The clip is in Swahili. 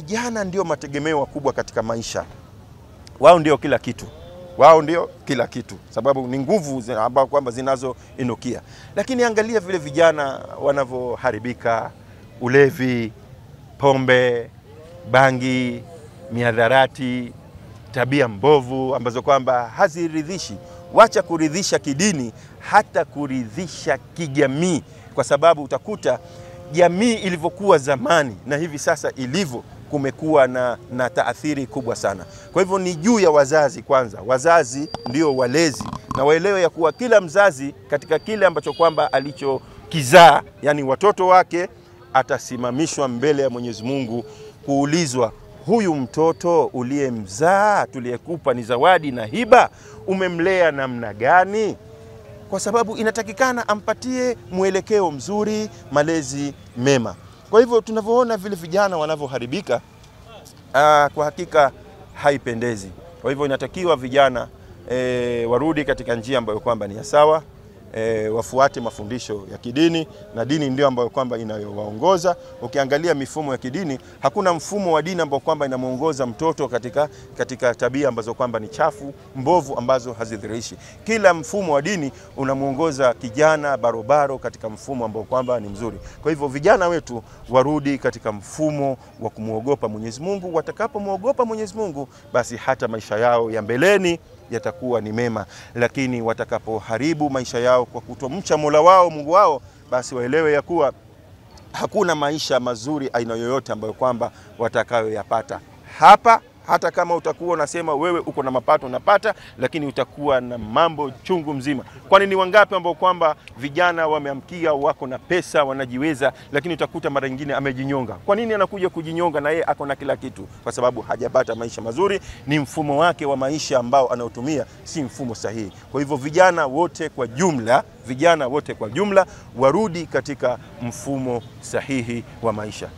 vijana ndio mategemeo makubwa katika maisha. Wao ndio kila kitu, wao ndio kila kitu, sababu ni nguvu ambazo kwamba zinazoinukia. Lakini angalia vile vijana wanavyoharibika, ulevi, pombe, bangi, miadharati, tabia mbovu ambazo kwamba haziridhishi. Wacha kuridhisha kidini, hata kuridhisha kijamii, kwa sababu utakuta jamii ilivyokuwa zamani na hivi sasa ilivyo kumekuwa na, na taathiri kubwa sana. Kwa hivyo ni juu ya wazazi kwanza, wazazi ndio walezi na waelewe ya kuwa kila mzazi katika kile ambacho kwamba alichokizaa, yani watoto wake, atasimamishwa mbele ya Mwenyezi Mungu kuulizwa huyu mtoto uliyemzaa tuliyekupa ni zawadi na hiba, umemlea namna gani? Kwa sababu inatakikana ampatie mwelekeo mzuri, malezi mema. Kwa hivyo tunavyoona vile vijana wanavyoharibika, uh, kwa hakika haipendezi. Kwa hivyo inatakiwa vijana e, warudi katika njia ambayo kwamba ni ya sawa e, wafuate mafundisho ya kidini na dini ndio ambayo kwamba inayowaongoza. Ukiangalia mifumo ya kidini, hakuna mfumo wa dini ambao kwamba inamuongoza mtoto katika, katika tabia ambazo kwamba ni chafu mbovu ambazo hazidhirishi. Kila mfumo wa dini unamwongoza kijana barobaro katika mfumo ambao kwamba ni mzuri. Kwa hivyo vijana wetu warudi katika mfumo wa kumwogopa Mwenyezi Mungu. Watakapomwogopa Mwenyezi Mungu, basi hata maisha yao ya mbeleni yatakuwa ni mema, lakini watakapoharibu maisha yao kwa kutomcha Mola wao Mungu wao, basi waelewe ya kuwa hakuna maisha mazuri aina yoyote ambayo kwamba watakayoyapata hapa hata kama utakuwa unasema wewe uko na mapato unapata, lakini utakuwa na mambo chungu mzima, kwani ni wangapi ambao kwamba vijana wameamkia, wako na pesa, wanajiweza, lakini utakuta mara nyingine amejinyonga. Kwa nini anakuja kujinyonga na yeye ako na kila kitu? Kwa sababu hajapata maisha mazuri, ni mfumo wake wa maisha ambao anaotumia si mfumo sahihi. Kwa hivyo vijana wote kwa jumla, vijana wote kwa jumla warudi katika mfumo sahihi wa maisha.